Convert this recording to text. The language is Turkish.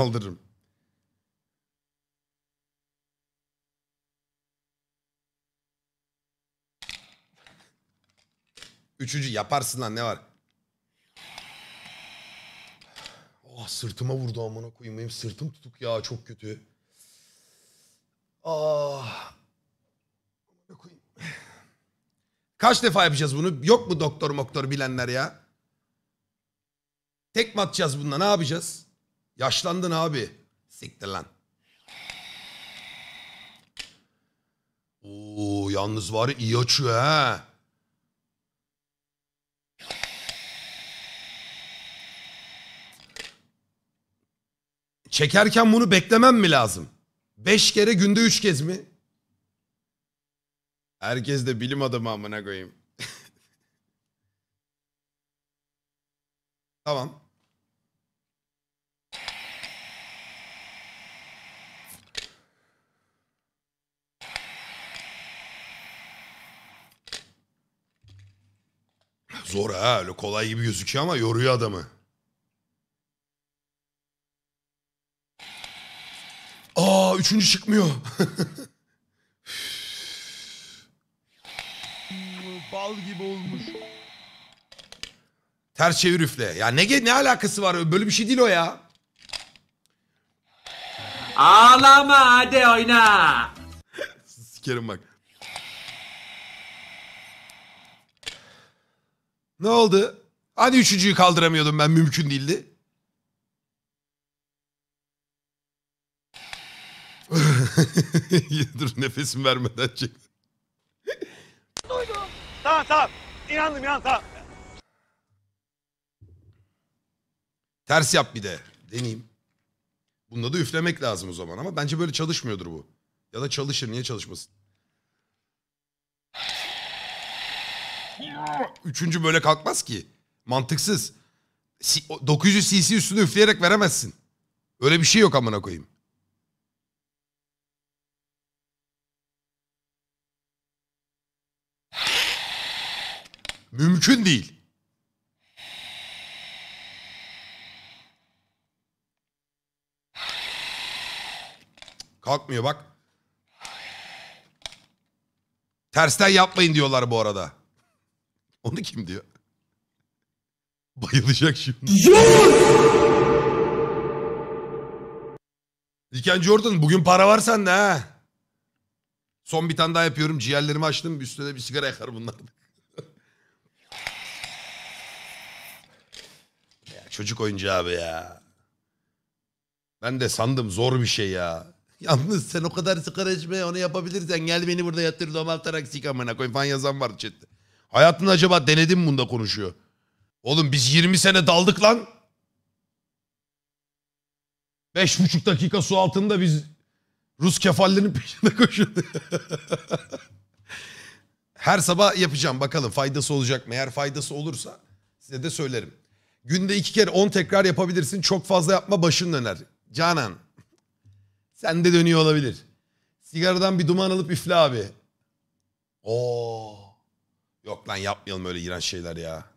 kaldırırım. Üçüncü yaparsın lan ne var? Oh, sırtıma vurdu amına koyayım benim sırtım tutuk ya çok kötü. Ah. Kaç defa yapacağız bunu? Yok mu doktor moktor bilenler ya? Tek mi atacağız bununla ne yapacağız? Yaşlandın abi. Siktir lan. Oo yalnız var iyi açıyor ha. Çekerken bunu beklemem mi lazım? Beş kere günde üç kez mi? Herkes de bilim adamı amına koyayım. tamam. Zor ha öyle kolay gibi gözüküyor ama yoruyor adamı. Aa üçüncü çıkmıyor. Bal gibi olmuş. Ters çevir üfle. Ya ne ne alakası var? Böyle bir şey değil o ya. Ağlama hadi oyna. Sikerim bak. Ne oldu? Hani üçüncüyü kaldıramıyordum ben mümkün değildi. Dur nefesim vermeden çek. Duydum. Tamam tamam. İnandım inan tamam. Ters yap bir de. Deneyeyim. Bunda da üflemek lazım o zaman ama bence böyle çalışmıyordur bu. Ya da çalışır niye çalışmasın? Üçüncü böyle kalkmaz ki. Mantıksız. 900 cc üstünü üfleyerek veremezsin. Öyle bir şey yok amına koyayım. Mümkün değil. Kalkmıyor bak. Tersten yapmayın diyorlar bu arada. Onu kim diyor? Bayılacak şimdi. Jordan. Diken Jordan bugün para var sende ha. Son bir tane daha yapıyorum. Ciğerlerimi açtım. Üstüne de bir sigara yakar bunlar. ya, çocuk oyuncu abi ya. Ben de sandım zor bir şey ya. Yalnız sen o kadar sigara içme onu yapabilirsen gel beni burada yatır domaltarak sik amına koyayım falan yazan var chatte. Hayatında acaba denedim bunda konuşuyor. Oğlum biz 20 sene daldık lan. 5,5 dakika su altında biz Rus kefallerinin peşinde koşuyorduk. Her sabah yapacağım bakalım faydası olacak mı? Eğer faydası olursa size de söylerim. Günde iki kere 10 tekrar yapabilirsin. Çok fazla yapma başın döner. Canan. Sen de dönüyor olabilir. Sigaradan bir duman alıp üfle abi. Oo. Yok lan yapmayalım öyle iğrenç şeyler ya.